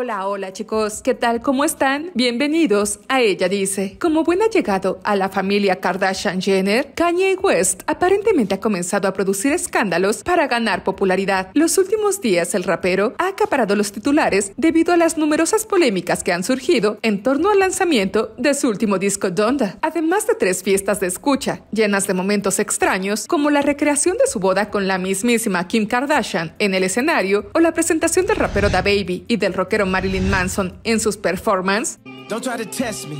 Hola, hola chicos, ¿qué tal? ¿Cómo están? Bienvenidos a Ella Dice. Como buen allegado a la familia Kardashian Jenner, Kanye West aparentemente ha comenzado a producir escándalos para ganar popularidad. Los últimos días el rapero ha acaparado los titulares debido a las numerosas polémicas que han surgido en torno al lanzamiento de su último disco Donda, además de tres fiestas de escucha, llenas de momentos extraños como la recreación de su boda con la mismísima Kim Kardashian en el escenario o la presentación del rapero Da Baby y del rockero Marilyn Manson en sus performances. Don't try to test me.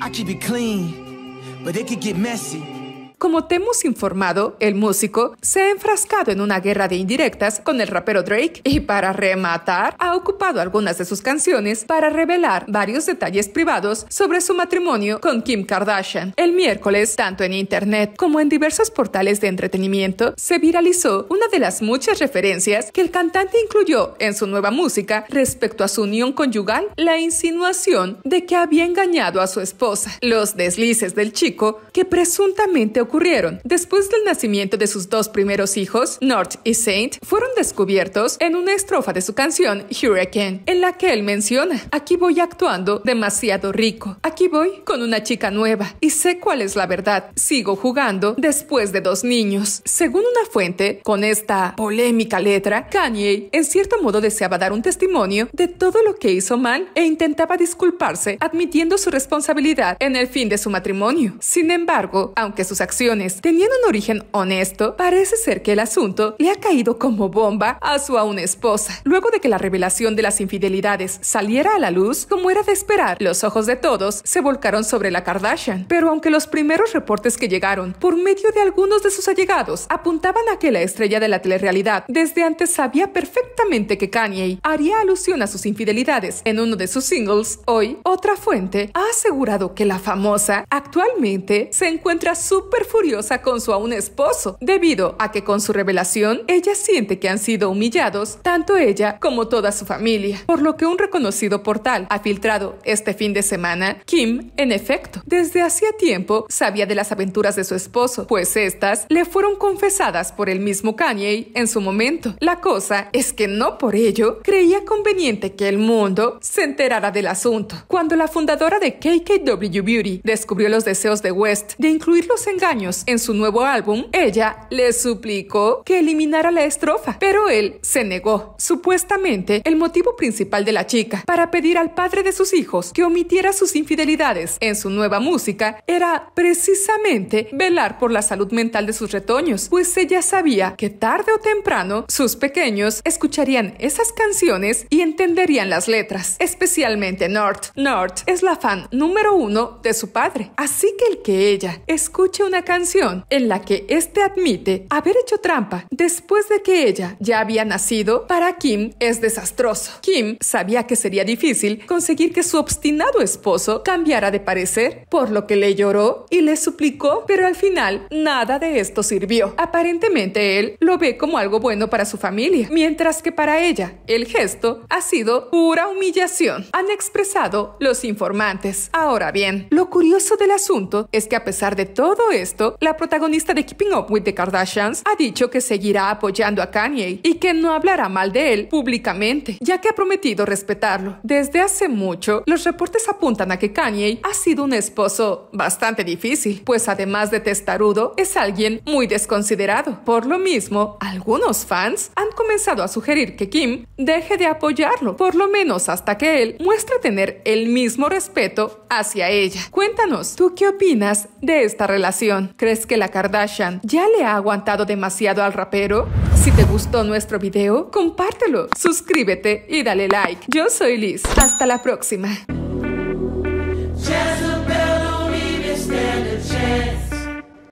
I keep it clean, but it could get messy. Como te hemos informado, el músico se ha enfrascado en una guerra de indirectas con el rapero Drake y para rematar ha ocupado algunas de sus canciones para revelar varios detalles privados sobre su matrimonio con Kim Kardashian. El miércoles, tanto en internet como en diversos portales de entretenimiento, se viralizó una de las muchas referencias que el cantante incluyó en su nueva música respecto a su unión conyugal, la insinuación de que había engañado a su esposa. Los deslices del chico, que presuntamente ocurrieron. Después del nacimiento de sus dos primeros hijos, North y Saint, fueron descubiertos en una estrofa de su canción Hurricane, en la que él menciona, aquí voy actuando demasiado rico, aquí voy con una chica nueva y sé cuál es la verdad, sigo jugando después de dos niños. Según una fuente, con esta polémica letra, Kanye en cierto modo deseaba dar un testimonio de todo lo que hizo mal e intentaba disculparse admitiendo su responsabilidad en el fin de su matrimonio. Sin embargo, aunque sus acciones Teniendo un origen honesto, parece ser que el asunto le ha caído como bomba a su aún esposa. Luego de que la revelación de las infidelidades saliera a la luz, como era de esperar, los ojos de todos se volcaron sobre la Kardashian. Pero aunque los primeros reportes que llegaron por medio de algunos de sus allegados apuntaban a que la estrella de la telerrealidad desde antes sabía perfectamente que Kanye haría alusión a sus infidelidades en uno de sus singles, hoy otra fuente ha asegurado que la famosa actualmente se encuentra súper furiosa con su aún esposo, debido a que con su revelación ella siente que han sido humillados tanto ella como toda su familia, por lo que un reconocido portal ha filtrado este fin de semana, Kim, en efecto, desde hacía tiempo sabía de las aventuras de su esposo, pues estas le fueron confesadas por el mismo Kanye en su momento. La cosa es que no por ello creía conveniente que el mundo se enterara del asunto. Cuando la fundadora de KKW Beauty descubrió los deseos de West de incluirlos en en su nuevo álbum, ella le suplicó que eliminara la estrofa, pero él se negó. Supuestamente, el motivo principal de la chica para pedir al padre de sus hijos que omitiera sus infidelidades en su nueva música era precisamente velar por la salud mental de sus retoños, pues ella sabía que tarde o temprano sus pequeños escucharían esas canciones y entenderían las letras, especialmente North. North es la fan número uno de su padre, así que el que ella escuche una canción en la que este admite haber hecho trampa después de que ella ya había nacido, para Kim es desastroso. Kim sabía que sería difícil conseguir que su obstinado esposo cambiara de parecer, por lo que le lloró y le suplicó, pero al final nada de esto sirvió. Aparentemente él lo ve como algo bueno para su familia, mientras que para ella el gesto ha sido pura humillación, han expresado los informantes. Ahora bien, lo curioso del asunto es que a pesar de todo esto, la protagonista de Keeping Up with the Kardashians ha dicho que seguirá apoyando a Kanye y que no hablará mal de él públicamente, ya que ha prometido respetarlo. Desde hace mucho, los reportes apuntan a que Kanye ha sido un esposo bastante difícil, pues además de testarudo, es alguien muy desconsiderado. Por lo mismo, algunos fans han comenzado a sugerir que Kim deje de apoyarlo, por lo menos hasta que él muestre tener el mismo respeto hacia ella. Cuéntanos, ¿tú qué opinas de esta relación? ¿Crees que la Kardashian ya le ha aguantado demasiado al rapero? Si te gustó nuestro video, compártelo, suscríbete y dale like. Yo soy Liz. Hasta la próxima.